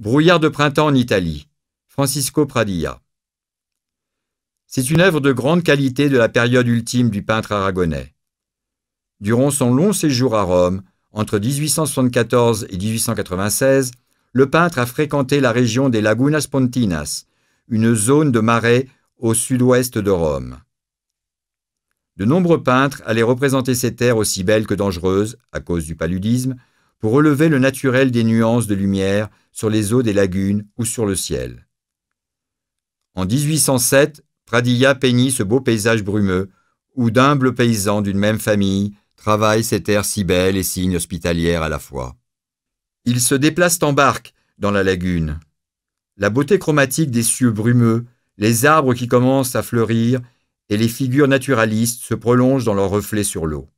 Brouillard de printemps en Italie. Francisco Pradilla. C'est une œuvre de grande qualité de la période ultime du peintre aragonais. Durant son long séjour à Rome, entre 1874 et 1896, le peintre a fréquenté la région des Lagunas Pontinas, une zone de marais au sud-ouest de Rome. De nombreux peintres allaient représenter ces terres aussi belles que dangereuses, à cause du paludisme, pour relever le naturel des nuances de lumière sur les eaux des lagunes ou sur le ciel. En 1807, Pradilla peignit ce beau paysage brumeux, où d'humbles paysans d'une même famille travaillent ces terres si belles et si inhospitalières à la fois. Ils se déplacent en barque dans la lagune. La beauté chromatique des cieux brumeux, les arbres qui commencent à fleurir et les figures naturalistes se prolongent dans leurs reflets sur l'eau.